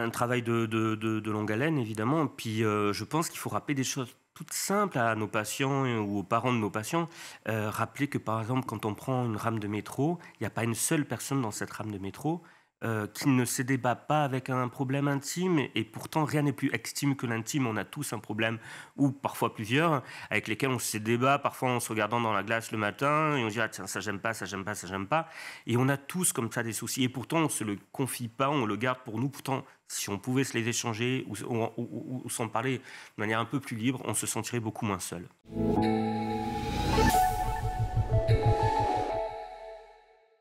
un travail de, longue haleine, évidemment. Puis euh, je pense qu'il faut rappeler des choses toutes simples à nos patients ou aux parents de nos patients. Euh, rappeler que, par exemple, quand on prend une rame de métro, il n'y a pas une seule personne dans cette rame de métro. Euh, qui ne se débat pas avec un problème intime, et pourtant rien n'est plus extime que l'intime, on a tous un problème, ou parfois plusieurs, avec lesquels on se débat, parfois en se regardant dans la glace le matin, et on se dit, ah, tiens, ça j'aime pas, ça j'aime pas, ça j'aime pas, et on a tous comme ça des soucis, et pourtant on se le confie pas, on le garde pour nous, pourtant si on pouvait se les échanger ou s'en parler de manière un peu plus libre, on se sentirait beaucoup moins seul.